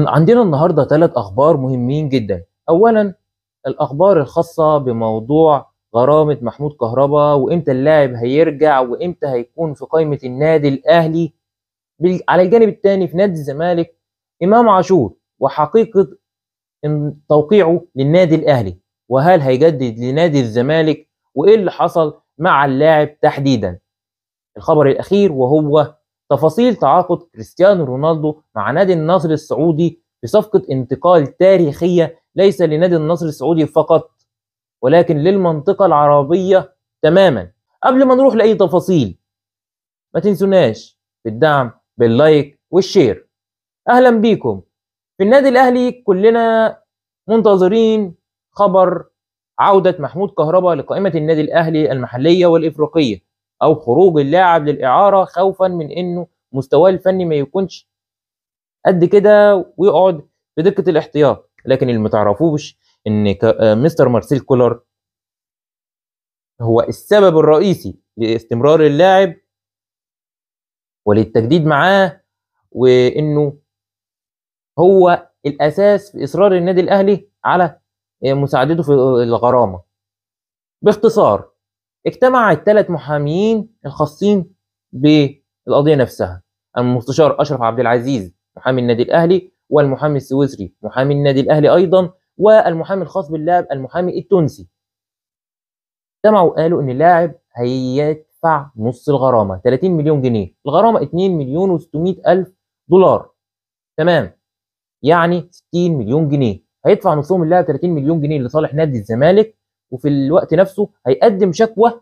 عندنا النهارده ثلاث اخبار مهمين جدا اولا الاخبار الخاصه بموضوع غرامه محمود كهربا وامتى اللاعب هيرجع وامتى هيكون في قائمه النادي الاهلي على الجانب الثاني في نادي الزمالك امام عاشور وحقيقه توقيعه للنادي الاهلي وهل هيجدد لنادي الزمالك وايه اللي حصل مع اللاعب تحديدا الخبر الاخير وهو تفاصيل تعاقد كريستيانو رونالدو مع نادي النصر السعودي في صفقة انتقال تاريخية ليس لنادي النصر السعودي فقط ولكن للمنطقة العربية تماما قبل ما نروح لأي تفاصيل ما تنسوناش بالدعم باللايك والشير أهلا بيكم في النادي الأهلي كلنا منتظرين خبر عودة محمود كهربا لقائمة النادي الأهلي المحلية والإفريقية او خروج اللاعب للاعاره خوفا من انه مستواه الفني ما يكونش قد كده ويقعد في دكه الاحتياط لكن اللي متعرفوش ان آه، مستر مارسيل كولر هو السبب الرئيسي لاستمرار اللاعب وللتجديد معاه وانه هو الاساس في اصرار النادي الاهلي على آه، مساعدته في الغرامه باختصار اجتمع الثلاث محاميين الخاصين بالقضيه نفسها المستشار اشرف عبد العزيز محامي النادي الاهلي والمحامي السويسري محامي النادي الاهلي ايضا والمحامي الخاص باللاعب المحامي التونسي اجتمعوا وقالوا ان اللاعب هيدفع نص الغرامه 30 مليون جنيه الغرامه 2 مليون و600 الف دولار تمام يعني 60 مليون جنيه هيدفع نصهم اللاعب 30 مليون جنيه لصالح نادي الزمالك وفي الوقت نفسه هيقدم شكوى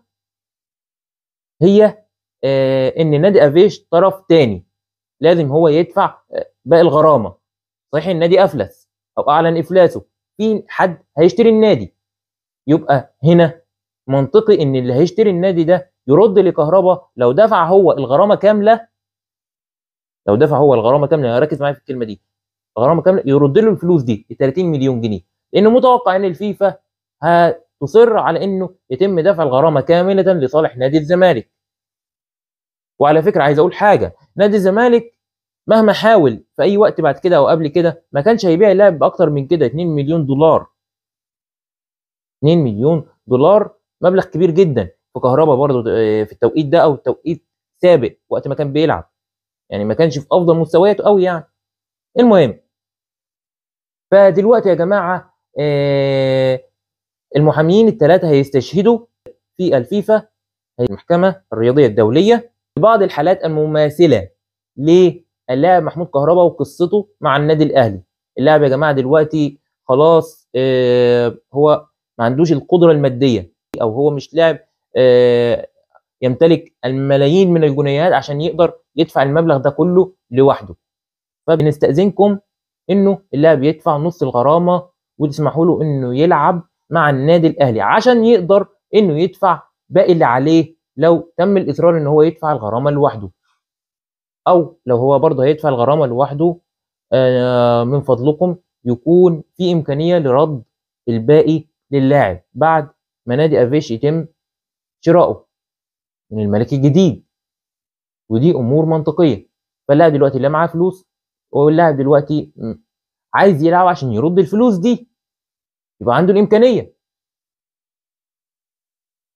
هي آه، ان نادي افيش طرف تاني لازم هو يدفع آه، باقي الغرامه صحيح النادي افلس او اعلن افلاسه في حد هيشتري النادي يبقى هنا منطقي ان اللي هيشتري النادي ده يرد لكهربا لو دفع هو الغرامه كامله لو دفع هو الغرامه كامله يعني ركز معايا في الكلمه دي غرامه كامله يرد له الفلوس دي ال 30 مليون جنيه لانه متوقع ان الفيفا تصر على انه يتم دفع الغرامه كامله لصالح نادي الزمالك وعلى فكره عايز اقول حاجه نادي الزمالك مهما حاول في اي وقت بعد كده او قبل كده ما كانش هيبيع اللاعب باكتر من كده 2 مليون دولار 2 مليون دولار مبلغ كبير جدا في كهربا برضه آه، في التوقيت ده او توقيت سابق وقت ما كان بيلعب يعني ما كانش في افضل مستوياته قوي يعني المهم فدلوقتي يا جماعه آه، المحامين الثلاثه هيستشهدوا في الفيفا هي المحكمه الرياضيه الدوليه في بعض الحالات المماثله للاعب محمود كهربا وقصته مع النادي الاهلي اللاعب يا جماعه دلوقتي خلاص آه، هو ما عندوش القدره الماديه او هو مش لاعب آه، يمتلك الملايين من الجنيهات عشان يقدر يدفع المبلغ ده كله لوحده فبنستأذنكم انه اللاعب يدفع نص الغرامه وتسمحوا له انه يلعب مع النادي الاهلي عشان يقدر انه يدفع باقي اللي عليه لو تم الاصرار ان هو يدفع الغرامه لوحده او لو هو برضه هيدفع الغرامه لوحده آه، من فضلكم يكون في امكانيه لرد الباقي للاعب بعد ما نادي افيش يتم شراؤه من الملك الجديد ودي امور منطقيه فاللاعب دلوقتي لا معاه فلوس واللاعب دلوقتي عايز يلعب عشان يرد الفلوس دي يبقى عنده الامكانيه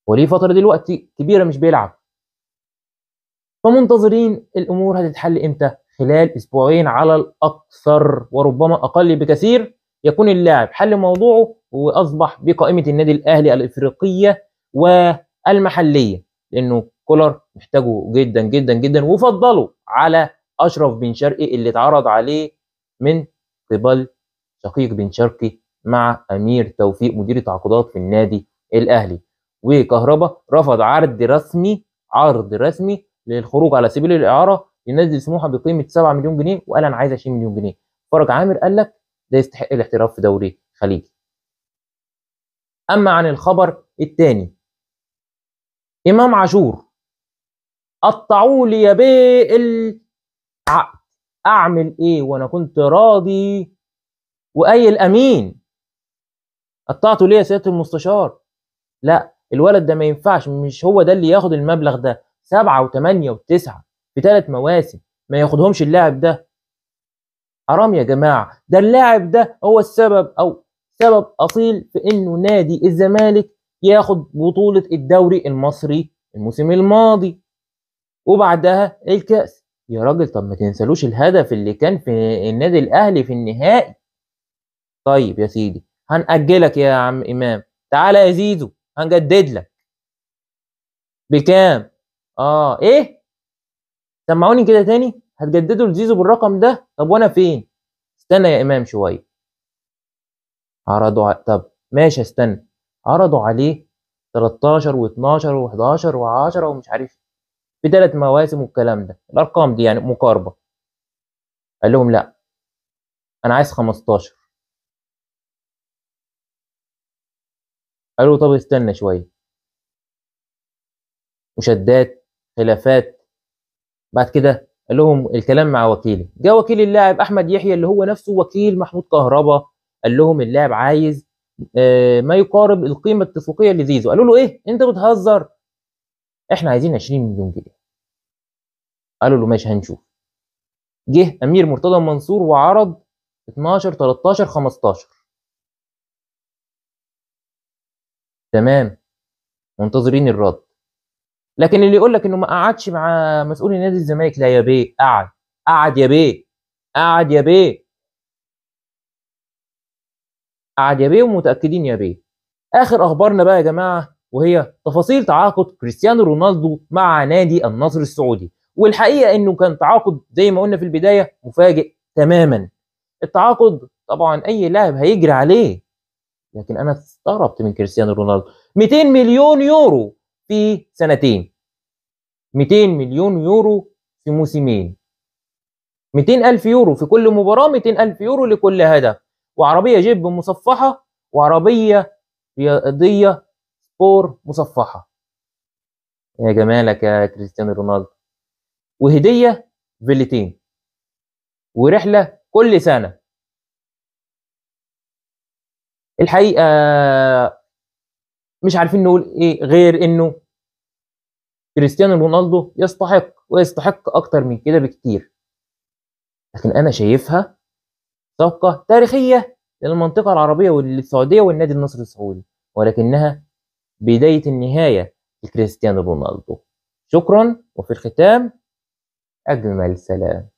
وليه فتره دلوقتي كبيره مش بيلعب فمنتظرين الامور هتتحل امتى خلال اسبوعين على الاكثر وربما اقل بكثير يكون اللاعب حل موضوعه واصبح بقائمه النادي الاهلي الافريقيه والمحليه لانه كولر محتاجه جدا جدا جدا وفضله على اشرف بن شرقي اللي اتعرض عليه من قبل شقيق بن شرقي مع امير توفيق مدير التعاقدات في النادي الاهلي وكهربا رفض عرض رسمي عرض رسمي للخروج على سبيل الاعاره لنادي سموحه بقيمه 7 مليون جنيه وقال انا عايز 20 مليون جنيه فرج عامر قال لك ده يستحق الاحتراف في دوري خليجي اما عن الخبر الثاني امام عاشور قطعوا لي يا بيه العقد اعمل ايه وانا كنت راضي واي الامين قطعته ليه يا سياده المستشار لا الولد ده ما ينفعش مش هو ده اللي ياخد المبلغ ده سبعة وثمانية وتسعة في ثلاث مواسم ما ياخدهمش اللاعب ده حرام يا جماعة ده اللاعب ده هو السبب أو سبب أصيل في إنه نادي الزمالك ياخد بطولة الدوري المصري الموسم الماضي وبعدها الكأس يا راجل طب ما تنسلوش الهدف اللي كان في النادي الأهلي في النهائي طيب يا سيدي هنأجلك يا عم إمام تعالى يا زيزو هنجدد لك بكام؟ آه إيه؟ سمعوني كده تاني هتجددوا لزيزو بالرقم ده طب وأنا فين؟ استنى يا إمام شوية عرضوا ع... طب ماشي استنى عرضوا عليه 13 و12 و11 و10 ومش عارف إيه. في ثلاث مواسم والكلام ده الارقام دي يعني مقاربه قال لهم لا انا عايز 15 قالوا طب استنى شويه مشادات خلافات بعد كده قال لهم الكلام مع وكيلي جه وكيل اللاعب احمد يحيى اللي هو نفسه وكيل محمود كهربا قال لهم اللاعب عايز آه، ما يقارب القيمه التسويقيه لزيزو قالوا له ايه انت بتهزر احنا عايزين 20 مليون جنيه قالوا له ماشي هنشوف جه امير مرتضى منصور وعرض 12 13 15 تمام منتظرين الرد لكن اللي يقول لك انه ما قعدش مع مسؤول نادي الزمالك لا يا بيه قعد قعد يا بيه قعد يا بيه قعد يا بيه ومتاكدين يا بيه اخر اخبارنا بقى يا جماعه وهي تفاصيل تعاقد كريستيانو رونالدو مع نادي النصر السعودي والحقيقه انه كان تعاقد زي ما قلنا في البدايه مفاجئ تماما التعاقد طبعا اي لاعب هيجري عليه لكن انا استغربت من كريستيانو رونالدو 200 مليون يورو في سنتين 200 مليون يورو في موسمين 200 ألف يورو في كل مباراة 200 ألف يورو لكل هدف وعربية جيب مصفحة وعربية رياضية سبور مصفحة يا جمالك يا كريستيانو رونالدو وهدية فيلتين ورحلة كل سنة الحقيقه مش عارفين نقول ايه غير انه كريستيانو رونالدو يستحق ويستحق اكتر من كده بكتير لكن انا شايفها صفقه تاريخيه للمنطقه العربيه والسعوديه والنادي النصر السعودي ولكنها بدايه النهايه لكريستيانو رونالدو شكرا وفي الختام اجمل سلام